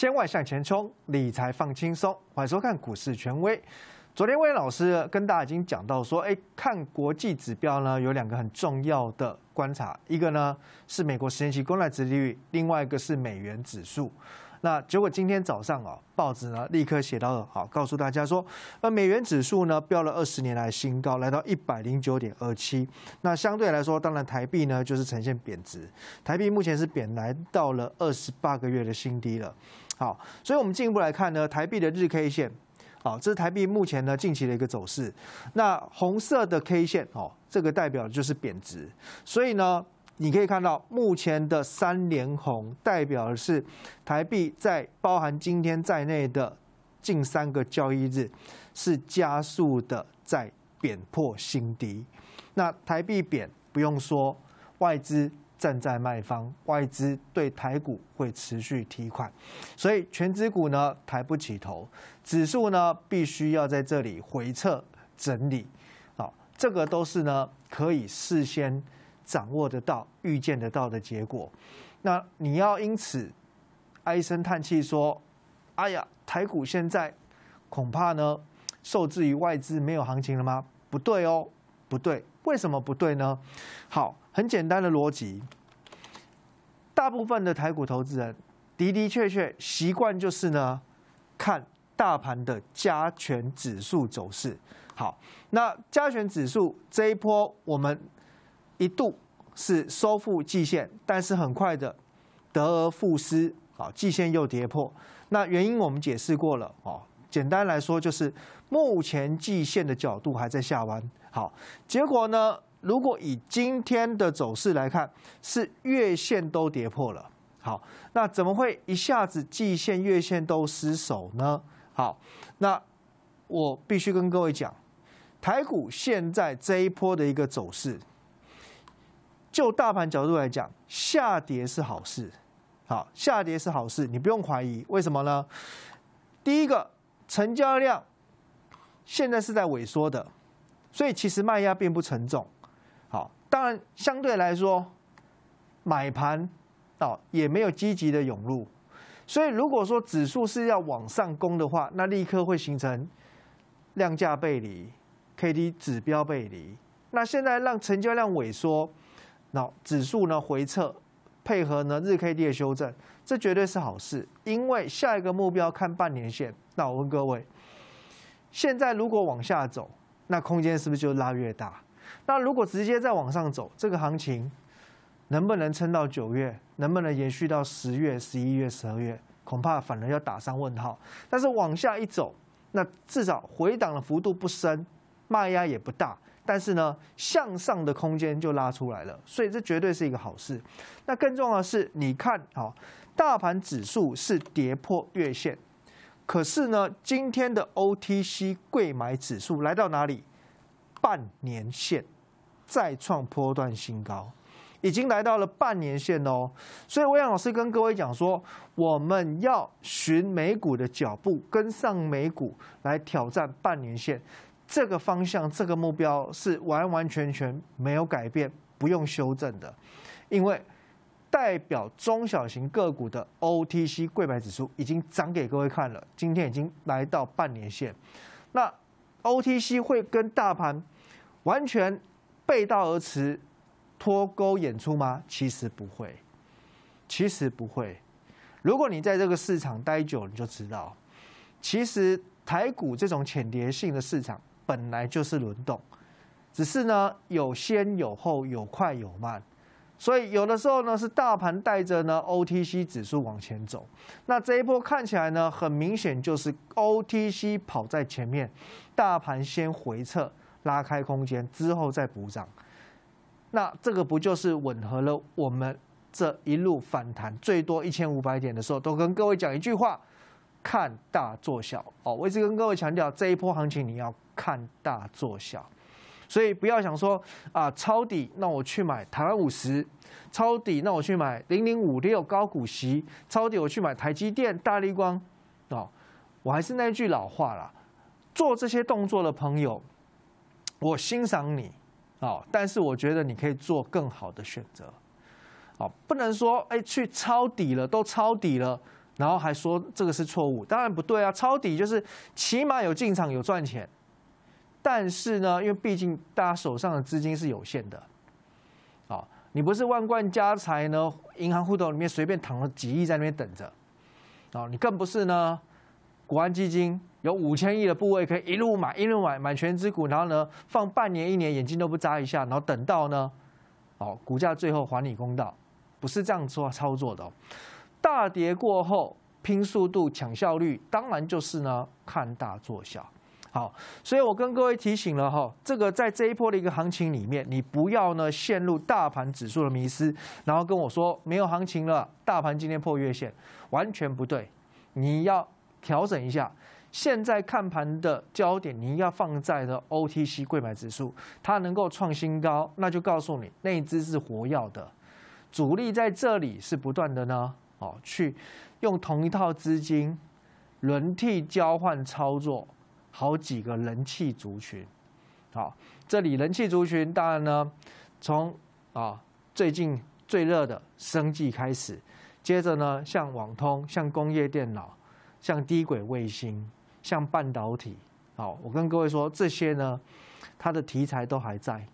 千万向前冲，理财放轻松。欢迎收看股市权威。昨天魏老师跟大家已经讲到说，哎，看国际指标呢，有两个很重要的观察，一个呢是美国十年期公债殖利率，另外一个是美元指数。那结果今天早上啊，报纸呢立刻写到了，好，告诉大家说，那美元指数呢飙了二十年来新高，来到一百零九点二七。那相对来说，当然台币呢就是呈现贬值，台币目前是贬来到了二十八个月的新低了。好，所以我们进一步来看呢，台币的日 K 线，好，这是台币目前呢近期的一个走势。那红色的 K 线哦，这个代表的就是贬值。所以呢，你可以看到目前的三连红，代表的是台币在包含今天在内的近三个交易日是加速的在贬破新低。那台币贬不用说，外资。站在卖方，外资对台股会持续提款，所以全资股呢抬不起头，指数呢必须要在这里回撤整理，好，这个都是呢可以事先掌握得到、预见得到的结果。那你要因此唉声叹气说：“哎呀，台股现在恐怕呢受制于外资没有行情了吗？”不对哦，不对，为什么不对呢？好。很简单的逻辑，大部分的台股投资人的的确确习惯就是呢，看大盘的加权指数走势。好，那加权指数这一波，我们一度是收复季线，但是很快的得而复失，好，季线又跌破。那原因我们解释过了，哦，简单来说就是目前季线的角度还在下弯。好，结果呢？如果以今天的走势来看，是月线都跌破了。好，那怎么会一下子季线、月线都失守呢？好，那我必须跟各位讲，台股现在这一波的一个走势，就大盘角度来讲，下跌是好事。好，下跌是好事，你不用怀疑。为什么呢？第一个，成交量现在是在萎缩的，所以其实卖压并不沉重。当然，相对来说，买盘哦也没有积极的涌入，所以如果说指数是要往上攻的话，那立刻会形成量价背离、K D 指标背离。那现在让成交量萎缩，那指数呢回撤，配合呢日 K D 的修正，这绝对是好事。因为下一个目标看半年线，那我问各位，现在如果往下走，那空间是不是就拉越大？那如果直接再往上走，这个行情能不能撑到九月？能不能延续到十月、十一月、十二月？恐怕反而要打上问号。但是往下一走，那至少回档的幅度不深，卖压也不大，但是呢，向上的空间就拉出来了，所以这绝对是一个好事。那更重要的是，你看啊，大盘指数是跌破月线，可是呢，今天的 OTC 贵买指数来到哪里？半年线再创波段新高，已经来到了半年线哦。所以魏扬老师跟各位讲说，我们要循美股的脚步，跟上美股来挑战半年线这个方向，这个目标是完完全全没有改变，不用修正的。因为代表中小型个股的 OTC 柜牌指数已经涨给各位看了，今天已经来到半年线。那 OTC 会跟大盘完全背道而驰、脱钩演出吗？其实不会，其实不会。如果你在这个市场待久，你就知道，其实台股这种潜跌性的市场本来就是轮动，只是呢有先有后，有快有慢。所以有的时候呢，是大盘带着呢 OTC 指数往前走，那这一波看起来呢，很明显就是 OTC 跑在前面，大盘先回撤拉开空间之后再补涨，那这个不就是吻合了我们这一路反弹最多一千五百点的时候，都跟各位讲一句话，看大做小哦，我一直跟各位强调，这一波行情你要看大做小。所以不要想说啊，抄底，那我去买台湾五十，抄底，那我去买零零五六高股息，抄底我去买台积电、大立光，哦，我还是那句老话啦，做这些动作的朋友，我欣赏你，哦，但是我觉得你可以做更好的选择，哦，不能说哎去抄底了都抄底了，然后还说这个是错误，当然不对啊，抄底就是起码有进场有赚钱。但是呢，因为毕竟大家手上的资金是有限的，啊，你不是万贯家财呢，银行户头里面随便躺了几亿在那边等着，啊，你更不是呢，国安基金有五千亿的部位可以一路买一路买买全资股，然后呢放半年一年眼睛都不眨一下，然后等到呢，哦股价最后还你公道，不是这样说操作的，哦，大跌过后拼速度抢效率，当然就是呢看大做小。好，所以我跟各位提醒了哈，这个在这一波的一个行情里面，你不要呢陷入大盘指数的迷失，然后跟我说没有行情了，大盘今天破月线，完全不对。你要调整一下，现在看盘的焦点你要放在的 OTC 贵买指数，它能够创新高，那就告诉你那一只是活药的，主力在这里是不断的呢，哦，去用同一套资金轮替交换操作。好几个人气族群，好，这里人气族群当然呢，从啊最近最热的生计开始，接着呢像网通、像工业电脑、像低轨卫星、像半导体，好，我跟各位说这些呢，它的题材都还在，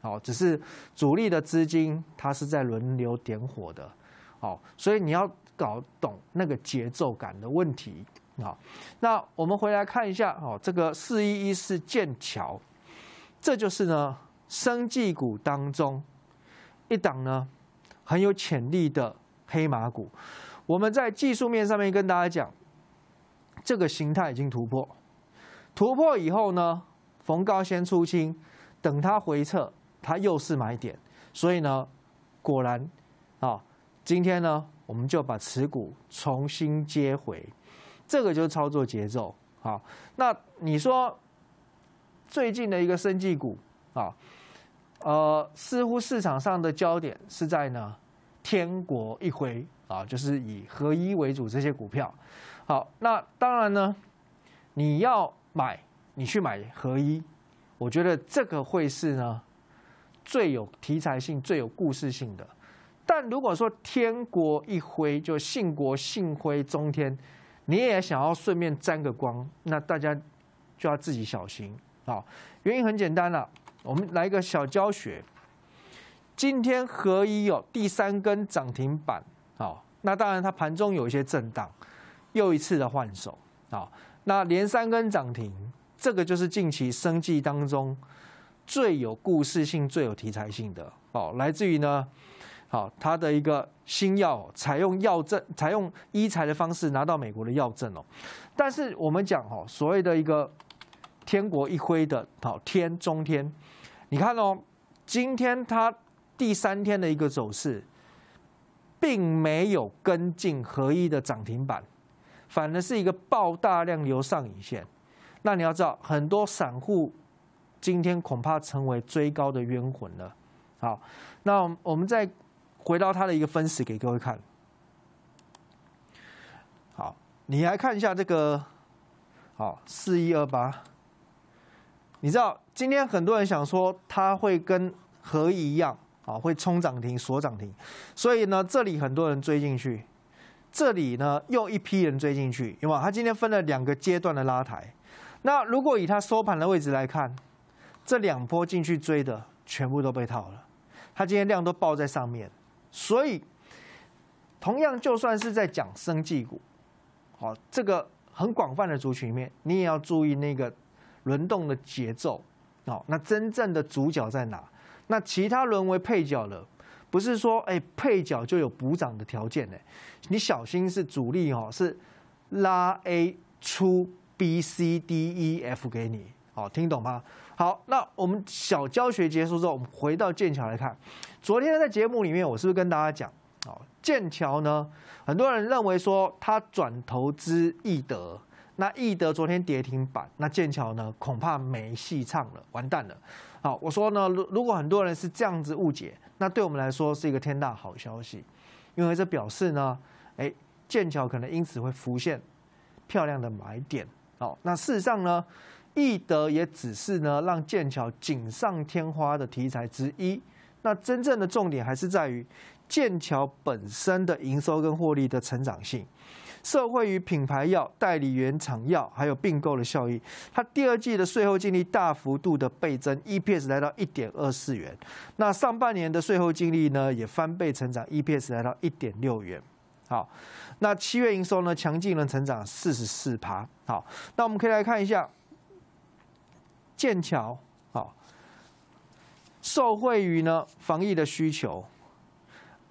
好，只是主力的资金它是在轮流点火的，好，所以你要搞懂那个节奏感的问题。好，那我们回来看一下哦，这个四一一四剑桥，这就是呢，生技股当中一档呢很有潜力的黑马股。我们在技术面上面跟大家讲，这个形态已经突破，突破以后呢，逢高先出清，等它回撤，它又是买点。所以呢，果然啊，今天呢，我们就把持股重新接回。这个就是操作节奏啊。那你说最近的一个生技股啊，呃，似乎市场上的焦点是在呢，天国一辉啊，就是以合一为主这些股票。好，那当然呢，你要买，你去买合一，我觉得这个会是呢最有题材性、最有故事性的。但如果说天国一辉，就信国信辉、中天。你也想要顺便沾个光，那大家就要自己小心啊！原因很简单了，我们来一个小教学。今天合一哦，第三根涨停板，好，那当然它盘中有一些震荡，又一次的换手啊。那连三根涨停，这个就是近期生计当中最有故事性、最有题材性的哦，来自于呢。好，他的一个新药采用药证，采用医材的方式拿到美国的药证哦。但是我们讲哦，所谓的一个“天国一挥”的好天中天，你看哦，今天它第三天的一个走势，并没有跟进合一的涨停板，反而是一个爆大量流上影线。那你要知道，很多散户今天恐怕成为追高的冤魂了。好，那我们在。回到它的一个分时给各位看，好，你来看一下这个，好四一二八，你知道今天很多人想说它会跟和一样啊，会冲涨停锁涨停，所以呢这里很多人追进去，这里呢又一批人追进去，有吗？它今天分了两个阶段的拉抬，那如果以它收盘的位置来看，这两波进去追的全部都被套了，它今天量都爆在上面。所以，同样，就算是在讲生技股，好，这个很广泛的族群里面，你也要注意那个轮动的节奏，好，那真正的主角在哪？那其他沦为配角了，不是说哎配角就有补涨的条件呢？你小心是主力哦，是拉 A 出 B C D E F 给你，好，听懂吗？好，那我们小教学结束之后，我们回到剑桥来看。昨天在节目里面，我是不是跟大家讲哦，剑桥呢，很多人认为说他转投资易德，那易德昨天跌停板，那剑桥呢恐怕没戏唱了，完蛋了。好，我说呢，如果很多人是这样子误解，那对我们来说是一个天大好消息，因为这表示呢，哎，剑桥可能因此会浮现漂亮的买点。好，那事实上呢？易德也只是呢让剑桥锦上添花的题材之一，那真正的重点还是在于剑桥本身的营收跟获利的成长性，社会与品牌药代理原厂药还有并购的效益，它第二季的税后净利大幅度的倍增，EPS 来到一点二四元，那上半年的税后净利呢也翻倍成长，EPS 来到一点六元，好，那七月营收呢强劲的成长四十四趴，好，那我们可以来看一下。剑桥，啊，受惠于呢防疫的需求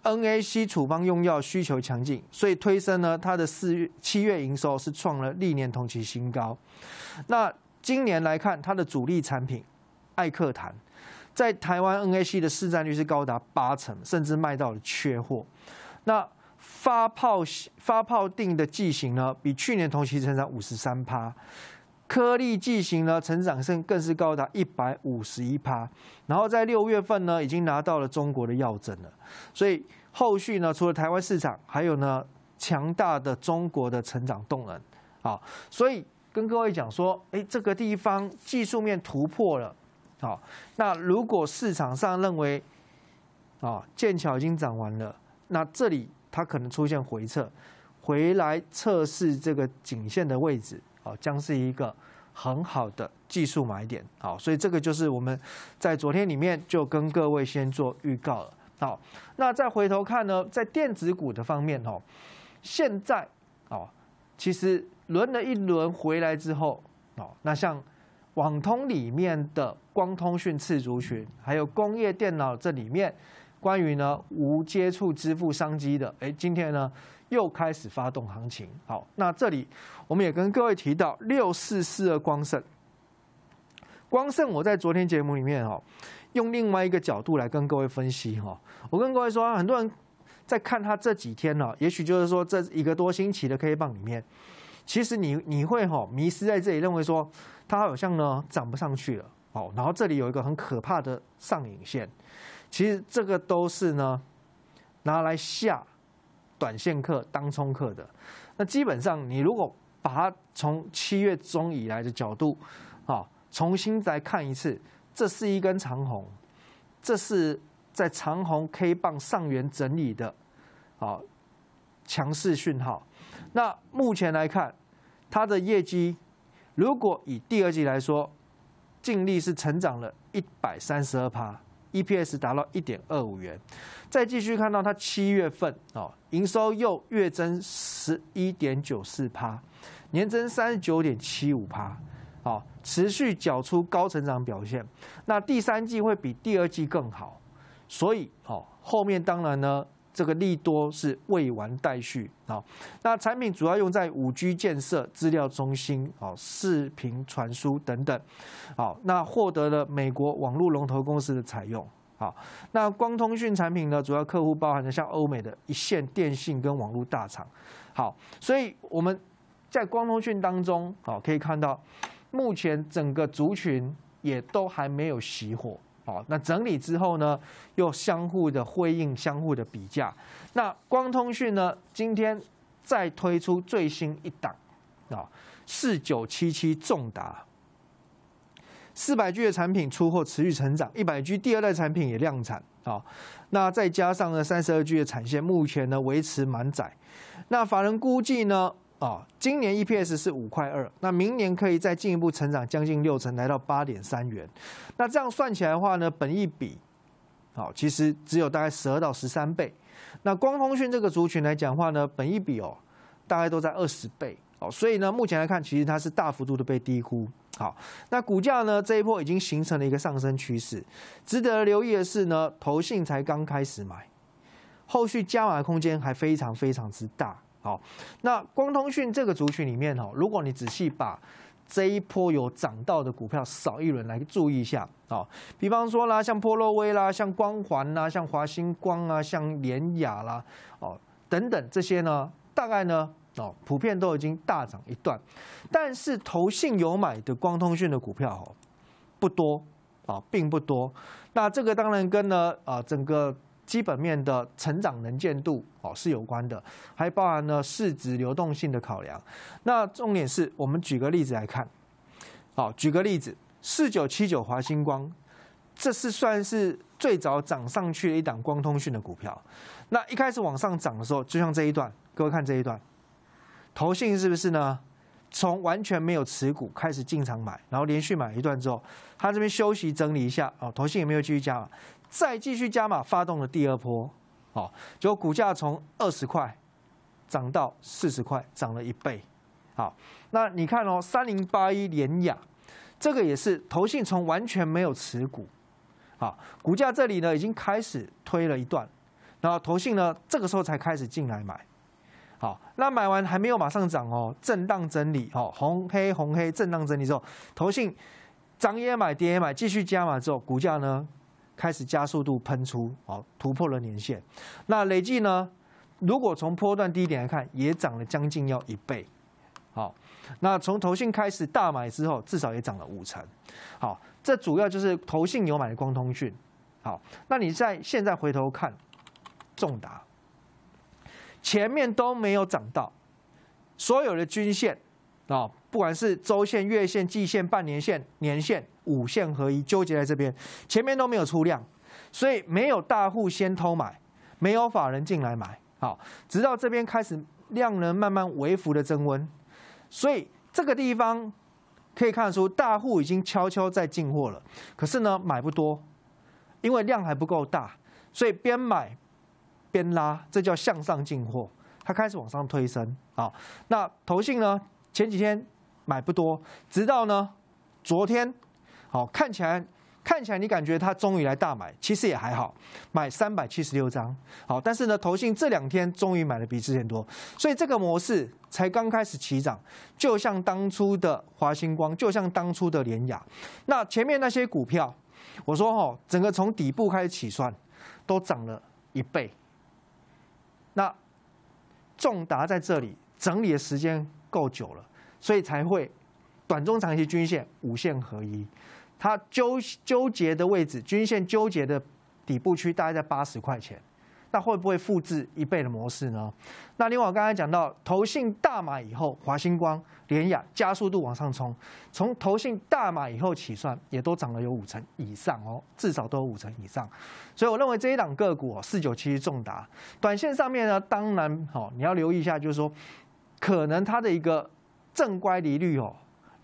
，NAC 处方用药需求强劲，所以推升呢它的四七月营收是创了历年同期新高。那今年来看，它的主力产品艾克坦，在台湾 NAC 的市占率是高达八成，甚至卖到了缺货。那发泡发泡定的剂型呢，比去年同期成长五十三趴。颗粒剂型呢，成长性更是高达一百五十一趴，然后在六月份呢，已经拿到了中国的药证了，所以后续呢，除了台湾市场，还有呢强大的中国的成长动能，啊，所以跟各位讲说，哎，这个地方技术面突破了，好，那如果市场上认为，啊，剑桥已经涨完了，那这里它可能出现回撤，回来测试这个颈线的位置。哦，将是一个很好的技术买点。好，所以这个就是我们在昨天里面就跟各位先做预告了。好，那再回头看呢，在电子股的方面哦，现在哦，其实轮了一轮回来之后哦，那像网通里面的光通讯次族群，还有工业电脑这里面关于呢无接触支付商机的，哎，今天呢。又开始发动行情，好，那这里我们也跟各位提到六四四二光盛，光盛我在昨天节目里面哈，用另外一个角度来跟各位分析哈，我跟各位说，很多人在看他这几天呢，也许就是说这一个多星期的 K 棒里面，其实你你会哈迷失在这里，认为说它好像呢涨不上去了，哦，然后这里有一个很可怕的上影线，其实这个都是呢拿来下。短线客当冲客的，那基本上你如果把它从七月中以来的角度，啊，重新再看一次，这是一根长虹，这是在长虹 K 棒上缘整理的，啊，强势讯号。那目前来看，它的业绩，如果以第二季来说，净利是成长了一百三十二趴。EPS 达到一点二五元，再继续看到它七月份哦营收又月增十一点九四%，趴，年增三十九点七五%，趴，哦持续缴出高成长表现。那第三季会比第二季更好，所以哦后面当然呢。这个利多是未完待续啊。那产品主要用在五 G 建设、资料中心、啊视频传输等等。好，那获得了美国网络龙头公司的采用。好，那光通讯产品呢，主要客户包含的像欧美的一线电信跟网络大厂。好，所以我们在光通讯当中，好可以看到，目前整个族群也都还没有熄火。哦，那整理之后呢，又相互的辉应，相互的比价。那光通讯呢，今天再推出最新一档，啊，四九七七重达四百 G 的产品出货持续成长，一百 G 第二代产品也量产啊。那再加上呢三十二 G 的产线，目前呢维持满载。那法人估计呢？啊，今年 EPS 是五块二，那明年可以再进一步成长将近六成，来到八点三元。那这样算起来的话呢，本一比，好，其实只有大概十二到十三倍。那光通讯这个族群来讲话呢，本一比哦，大概都在二十倍哦。所以呢，目前来看，其实它是大幅度的被低估。好，那股价呢这一波已经形成了一个上升趋势。值得留意的是呢，投信才刚开始买，后续加码的空间还非常非常之大。好，那光通讯这个族群里面哈，如果你仔细把这一波有涨到的股票扫一轮来注意一下啊，比方说啦，像波洛威啦，像光环啦，像华星光啊，像联雅啦，哦等等这些呢，大概呢哦，普遍都已经大涨一段，但是投信有买的光通讯的股票哦不多啊，并不多，那这个当然跟呢啊整个。基本面的成长能见度哦是有关的，还包含了市值流动性的考量。那重点是我们举个例子来看，好，举个例子，四九七九华星光，这是算是最早涨上去的一档光通讯的股票。那一开始往上涨的时候，就像这一段，各位看这一段，投信是不是呢？从完全没有持股开始进场买，然后连续买一段之后，他这边休息整理一下哦，投信也没有继续加了。再继续加码，发动了第二波，哦，结果股价从二十块涨到四十块，涨了一倍，好，那你看哦，三零八一联雅，这个也是投信从完全没有持股，啊，股价这里呢已经开始推了一段，然后投信呢这个时候才开始进来买，好，那买完还没有马上涨哦，震荡整理，哦，红黑红黑震荡整理之后，投信涨也买跌也买，继续加码之后，股价呢？开始加速度喷出，好突破了年限。那累计呢？如果从波段低点来看，也涨了将近要一倍，好，那从投信开始大买之后，至少也涨了五成，好，这主要就是投信牛买的光通讯，好，那你在现在回头看，中达前面都没有涨到，所有的均线啊，不管是周线、月线、季线、半年线、年线。五线合一纠结在这边，前面都没有出量，所以没有大户先偷买，没有法人进来买，好，直到这边开始量能慢慢微幅的增温，所以这个地方可以看出大户已经悄悄在进货了，可是呢买不多，因为量还不够大，所以边买边拉，这叫向上进货，它开始往上推升，好，那投信呢前几天买不多，直到呢昨天。好，看起来，看起来你感觉他终于来大买，其实也还好，买三百七十六张。好，但是呢，投信这两天终于买了比之前多，所以这个模式才刚开始起涨，就像当初的华星光，就像当初的联雅。那前面那些股票，我说哈，整个从底部开始起算，都涨了一倍。那众达在这里整理的时间够久了，所以才会短中长期均线五线合一。它纠纠结的位置，均线纠结的底部区大概在八十块钱，那会不会复制一倍的模式呢？那另外我刚才讲到，投信大买以后，华星光、联雅加速度往上冲，从投信大买以后起算，也都涨了有五成以上哦，至少都有五成以上。所以我认为这一档个股，四九七重达，短线上面呢，当然好，你要留意一下，就是说，可能它的一个正乖离率哦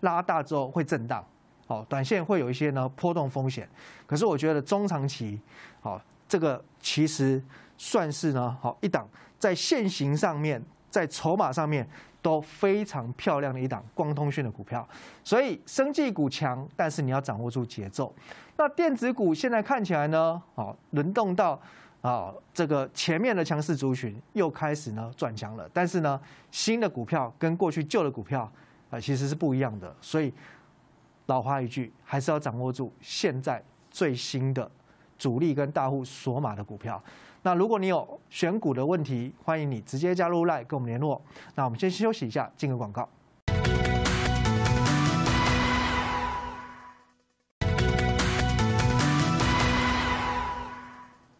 拉大之后会震荡。哦，短线会有一些呢波动风险，可是我觉得中长期，哦，这个其实算是呢，好一档在现行上面，在筹码上面都非常漂亮的一档光通讯的股票，所以生技股强，但是你要掌握住节奏。那电子股现在看起来呢，哦轮动到啊这个前面的强势族群又开始呢转强了，但是呢新的股票跟过去旧的股票啊其实是不一样的，所以。老话一句，还是要掌握住现在最新的主力跟大户锁码的股票。那如果你有选股的问题，欢迎你直接加入 LINE 跟我们联络。那我们先休息一下，进个广告。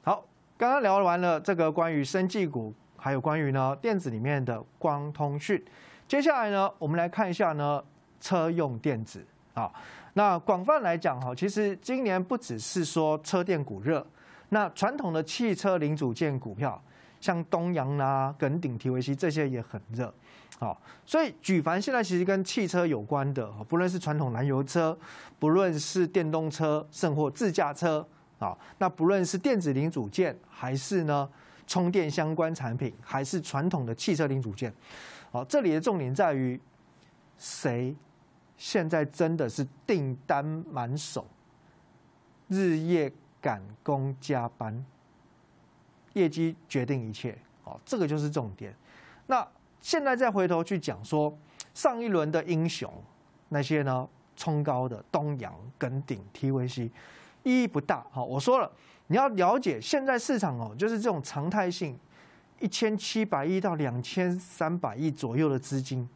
好，刚刚聊完了这个关于生技股，还有关于呢电子里面的光通讯。接下来呢，我们来看一下呢车用电子。啊，那广泛来讲哈，其实今年不只是说车电股热，那传统的汽车零组件股票，像东阳啦、耿鼎、提维西这些也很热，好，所以举凡现在其实跟汽车有关的，不论是传统燃油车，不论是电动车，甚或自驾车，啊，那不论是电子零组件，还是呢充电相关产品，还是传统的汽车零组件，好，这里的重点在于谁？现在真的是订单满手，日夜赶工加班，业绩决定一切，哦，这个就是重点。那现在再回头去讲说，上一轮的英雄那些呢，冲高的东阳、跟顶 TVC 意义不大。好，我说了，你要了解现在市场哦，就是这种常态性一千七百亿到两千三百亿左右的资金。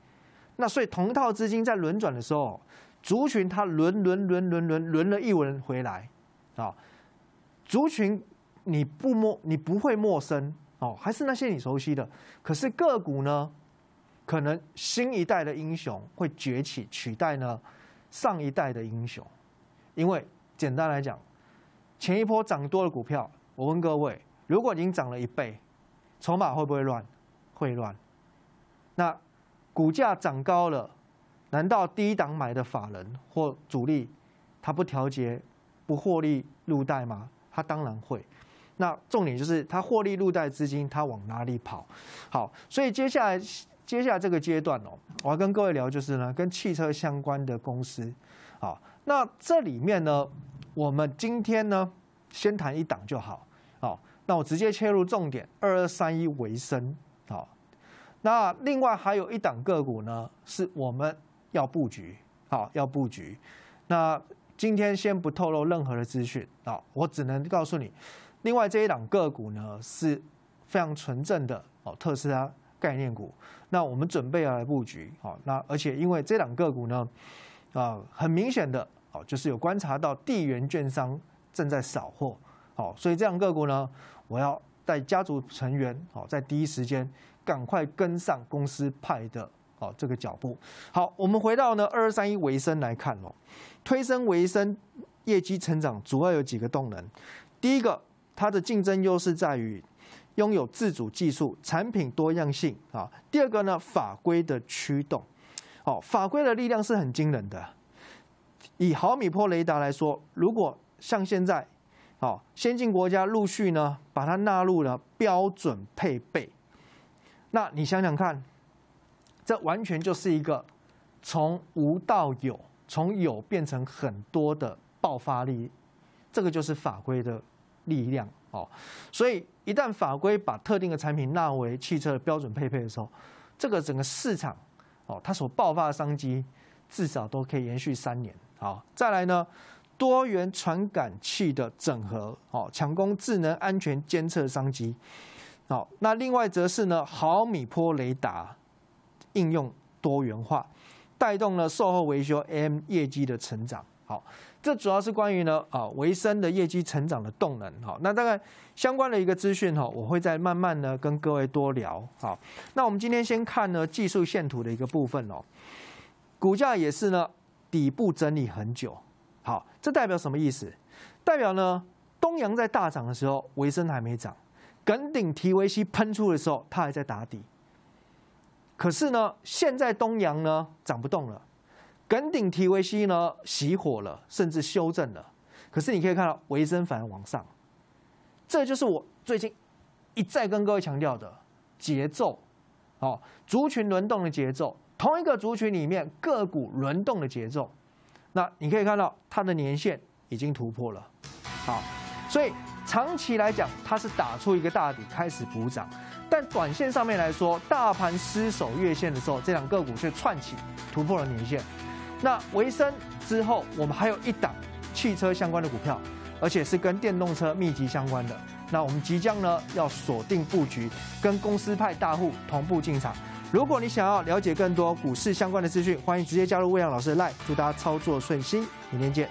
那所以同一套资金在轮转的时候，族群它轮轮轮轮轮轮了一轮回来，啊，族群你不陌你不会陌生哦，还是那些你熟悉的。可是个股呢，可能新一代的英雄会崛起取代呢上一代的英雄，因为简单来讲，前一波涨多的股票，我问各位，如果已经涨了一倍，筹码会不会乱？会乱。那。股价涨高了，难道第一档买的法人或主力，他不调节，不获利入袋吗？他当然会。那重点就是他获利入袋资金，他往哪里跑？好，所以接下来，接下来这个阶段哦，我要跟各位聊就是呢，跟汽车相关的公司。好，那这里面呢，我们今天呢，先谈一档就好。好，那我直接切入重点，二二三一维生。好。那另外还有一档个股呢，是我们要布局，好要布局。那今天先不透露任何的资讯啊，我只能告诉你，另外这一档个股呢是非常纯正的哦，特斯拉概念股。那我们准备要来布局，好，那而且因为这档个股呢，啊很明显的哦，就是有观察到地缘券商正在扫货，好，所以这档个股呢，我要带家族成员哦，在第一时间。赶快跟上公司派的哦这个脚步。好，我们回到呢二二三一维生来看哦，推升维生业绩成长主要有几个动能。第一个，它的竞争优势在于拥有自主技术、产品多样性啊。第二个呢，法规的驱动。哦，法规的力量是很惊人的。以毫米波雷达来说，如果像现在，哦，先进国家陆续呢把它纳入了标准配备。那你想想看，这完全就是一个从无到有，从有变成很多的爆发力，这个就是法规的力量哦。所以，一旦法规把特定的产品纳为汽车的标准配备的时候，这个整个市场哦，它所爆发的商机至少都可以延续三年。好，再来呢，多元传感器的整合哦，强攻智能安全监测商机。好，那另外则是呢毫米波雷达应用多元化，带动了售后维修 M 业绩的成长。好，这主要是关于呢啊维生的业绩成长的动能。好，那大概相关的一个资讯哈，我会再慢慢呢跟各位多聊。好，那我们今天先看呢技术线图的一个部分哦，股价也是呢底部整理很久。好，这代表什么意思？代表呢东阳在大涨的时候，维生还没涨。耿鼎提维西喷出的时候，它还在打底。可是呢，现在东阳呢涨不动了，耿鼎提维西呢熄火了，甚至修正了。可是你可以看到维生反而往上，这就是我最近一再跟各位强调的节奏，哦，族群轮动的节奏，同一个族群里面个股轮动的节奏。那你可以看到它的年限已经突破了，好，所以。长期来讲，它是打出一个大底，开始补涨；但短线上面来说，大盘失守月线的时候，这两个股却串起突破了年线。那回升之后，我们还有一档汽车相关的股票，而且是跟电动车密集相关的。那我们即将呢要锁定布局，跟公司派大户同步进场。如果你想要了解更多股市相关的资讯，欢迎直接加入魏阳老师的 Live。祝大家操作顺心，明天见。